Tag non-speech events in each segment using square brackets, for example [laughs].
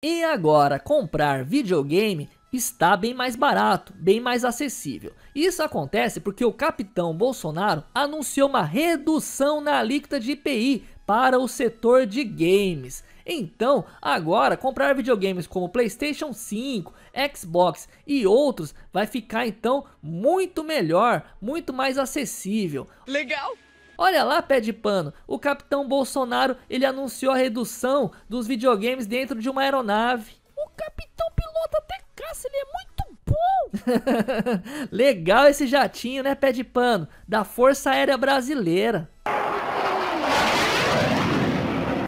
E agora, comprar videogame está bem mais barato, bem mais acessível. Isso acontece porque o capitão Bolsonaro anunciou uma redução na alíquota de IPI para o setor de games. Então, agora, comprar videogames como PlayStation 5, Xbox e outros vai ficar então muito melhor, muito mais acessível. Legal! Olha lá, pé de pano, o capitão Bolsonaro ele anunciou a redução dos videogames dentro de uma aeronave. O capitão piloto até caça, ele é muito bom. [laughs] Legal esse jatinho, né, pé de pano, da Força Aérea Brasileira.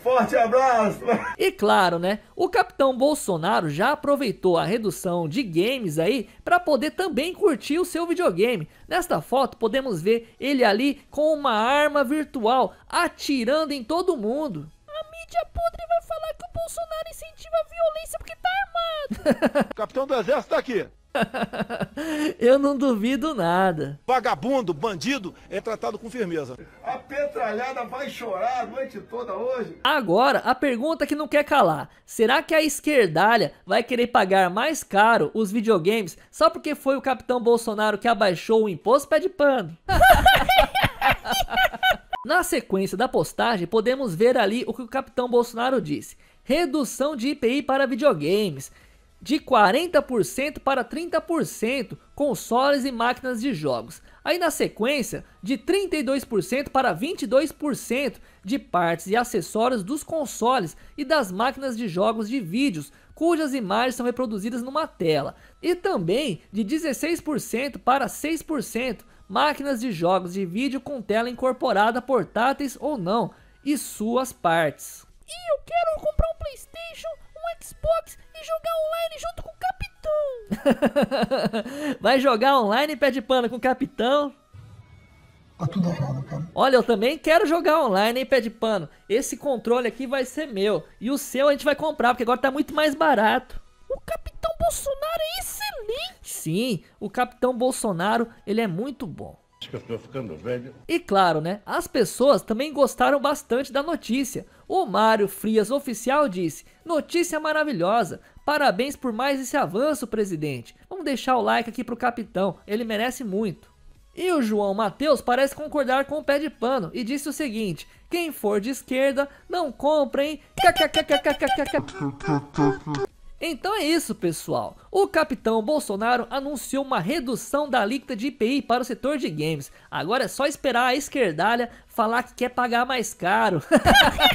Forte abraço! E claro, né? O capitão Bolsonaro já aproveitou a redução de games aí para poder também curtir o seu videogame. Nesta foto podemos ver ele ali com uma arma virtual atirando em todo mundo. A mídia podre vai falar que o Bolsonaro incentiva a violência porque tá armado. [laughs] capitão do Exército tá aqui. [laughs] [laughs] Eu não duvido nada. Vagabundo, bandido, é tratado com firmeza. A petralhada vai chorar a noite toda hoje. Agora, a pergunta que não quer calar. Será que a esquerdalha vai querer pagar mais caro os videogames só porque foi o capitão Bolsonaro que abaixou o imposto pé de pano? [laughs] Na sequência da postagem, podemos ver ali o que o capitão Bolsonaro disse. Redução de IPI para videogames de 40% para 30%, consoles e máquinas de jogos. Aí na sequência, de 32% para 22% de partes e acessórios dos consoles e das máquinas de jogos de vídeos, cujas imagens são reproduzidas numa tela. E também de 16% para 6% máquinas de jogos de vídeo com tela incorporada, portáteis ou não, e suas partes. E eu quero comprar um PlayStation, um Xbox [laughs] Vai jogar online, pé de pano, com o capitão. Tá tudo errado, cara. Olha, eu também quero jogar online, hein, pé de pano. Esse controle aqui vai ser meu. E o seu a gente vai comprar, porque agora tá muito mais barato. O Capitão Bolsonaro é excelente! Sim, o Capitão Bolsonaro, ele é muito bom. Acho que eu tô ficando velho. E claro, né? As pessoas também gostaram bastante da notícia. O Mário Frias Oficial disse: Notícia maravilhosa! Parabéns por mais esse avanço, presidente. Vamos deixar o like aqui pro capitão, ele merece muito. E o João Matheus parece concordar com o pé de pano e disse o seguinte: quem for de esquerda, não comprem. [laughs] Então é isso, pessoal. O capitão Bolsonaro anunciou uma redução da alíquota de IPI para o setor de games. Agora é só esperar a esquerdalha falar que quer pagar mais caro.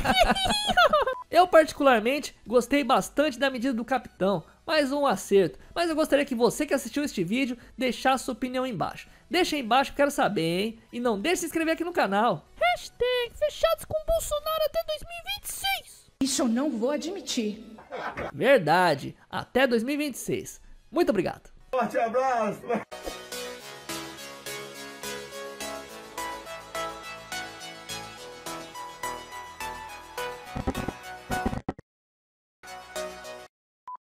[laughs] Eu particularmente gostei bastante da medida do capitão, mais um acerto, mas eu gostaria que você que assistiu este vídeo deixasse sua opinião aí embaixo. Deixa aí embaixo, quero saber, hein? E não deixe de se inscrever aqui no canal. Hashtag fechados com Bolsonaro até 2026. Isso eu não vou admitir. Verdade, até 2026. Muito obrigado. Forte abraço.